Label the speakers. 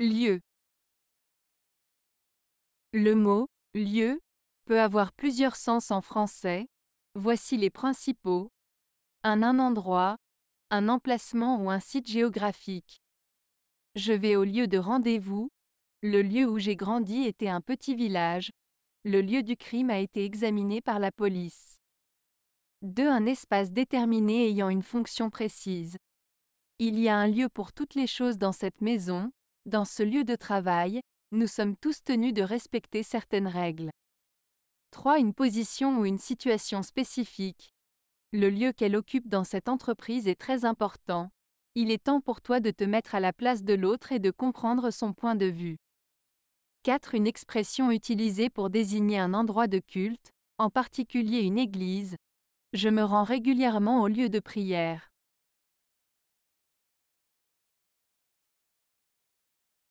Speaker 1: Lieu. Le mot
Speaker 2: lieu peut avoir plusieurs sens en français. Voici les principaux. Un, un endroit, un emplacement ou un site géographique. Je vais au lieu de rendez-vous. Le lieu où j'ai grandi était un petit village. Le lieu du crime a été examiné par la police. 2. Un espace déterminé ayant une fonction précise. Il y a un lieu pour toutes les choses dans cette maison, dans ce lieu de travail, nous sommes tous tenus de respecter certaines règles. 3. Une position ou une situation spécifique. Le lieu qu'elle occupe dans cette entreprise est très important. Il est temps pour toi de te mettre à la place de l'autre et de comprendre son point de vue. 4. Une expression utilisée pour désigner un endroit de culte, en particulier une église. Je me rends régulièrement
Speaker 1: au lieu de prière.